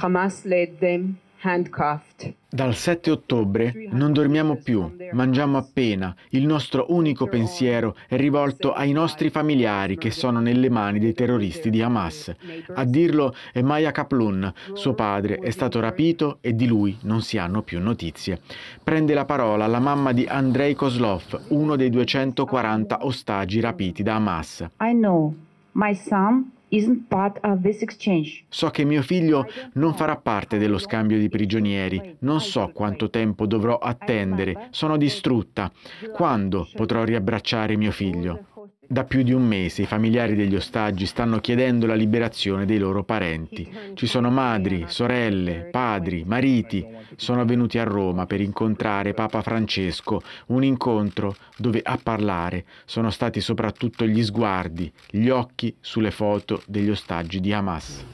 Hamas led them handcuffed. Dal 7 ottobre non dormiamo più, mangiamo appena, il nostro unico pensiero è rivolto ai nostri familiari che sono nelle mani dei terroristi di Hamas. A dirlo è Maya Kaplun, suo padre è stato rapito e di lui non si hanno più notizie. Prende la parola la mamma di Andrei Kozlov, uno dei 240 ostaggi rapiti da Hamas. I know my son So che mio figlio non farà parte dello scambio di prigionieri, non so quanto tempo dovrò attendere, sono distrutta. Quando potrò riabbracciare mio figlio? Da più di un mese i familiari degli ostaggi stanno chiedendo la liberazione dei loro parenti. Ci sono madri, sorelle, padri, mariti. Sono venuti a Roma per incontrare Papa Francesco, un incontro dove a parlare sono stati soprattutto gli sguardi, gli occhi sulle foto degli ostaggi di Hamas.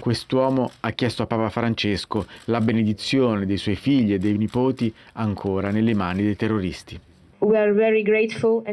Quest'uomo ha chiesto a Papa Francesco la benedizione dei suoi figli e dei nipoti ancora nelle mani dei terroristi.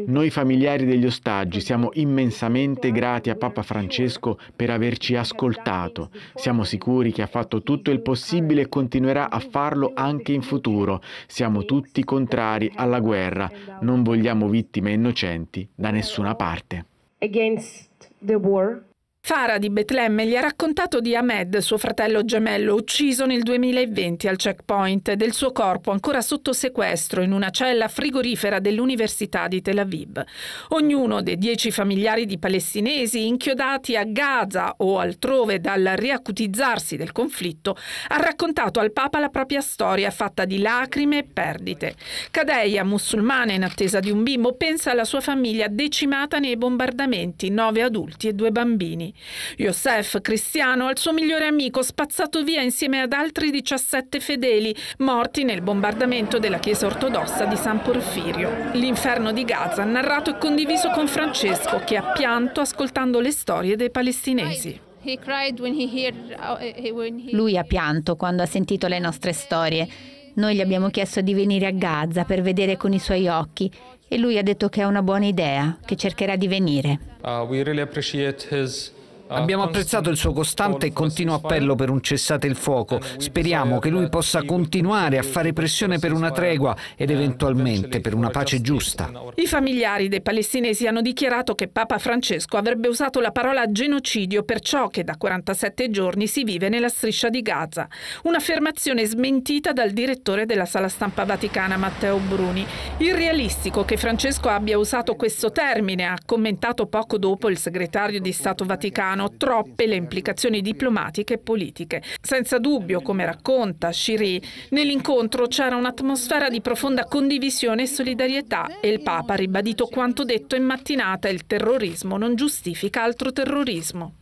Noi familiari degli ostaggi siamo immensamente grati a Papa Francesco per averci ascoltato. Siamo sicuri che ha fatto tutto il possibile e continuerà a farlo anche in futuro. Siamo tutti contrari alla guerra. Non vogliamo vittime innocenti da nessuna parte. Against the war. Farah di Betlemme gli ha raccontato di Ahmed, suo fratello gemello, ucciso nel 2020 al checkpoint del suo corpo ancora sotto sequestro in una cella frigorifera dell'Università di Tel Aviv. Ognuno dei dieci familiari di palestinesi inchiodati a Gaza o altrove dal riacutizzarsi del conflitto ha raccontato al Papa la propria storia fatta di lacrime e perdite. Cadeia, musulmana in attesa di un bimbo, pensa alla sua famiglia decimata nei bombardamenti, nove adulti e due bambini. Yosef Cristiano al suo migliore amico spazzato via insieme ad altri 17 fedeli morti nel bombardamento della chiesa ortodossa di San Porfirio. L'inferno di Gaza narrato e condiviso con Francesco che ha pianto ascoltando le storie dei palestinesi. Uh, uh, lui ha pianto quando ha sentito le nostre storie. Noi gli abbiamo chiesto di venire a Gaza per vedere con i suoi occhi e lui ha detto che è una buona idea, che cercherà di venire. Uh, we really appreciate his Ah, Abbiamo apprezzato il suo costante e continuo appello per un cessate il fuoco. Speriamo che lui possa continuare a fare pressione per una tregua ed eh, eventualmente per una pace giusta. I familiari dei palestinesi hanno dichiarato che Papa Francesco avrebbe usato la parola genocidio per ciò che da 47 giorni si vive nella striscia di Gaza. Un'affermazione smentita dal direttore della sala stampa vaticana Matteo Bruni. Irrealistico che Francesco abbia usato questo termine, ha commentato poco dopo il segretario di Stato Vaticano erano troppe le implicazioni diplomatiche e politiche. Senza dubbio, come racconta Shiri, nell'incontro c'era un'atmosfera di profonda condivisione e solidarietà e il Papa ha ribadito quanto detto in mattinata, il terrorismo non giustifica altro terrorismo.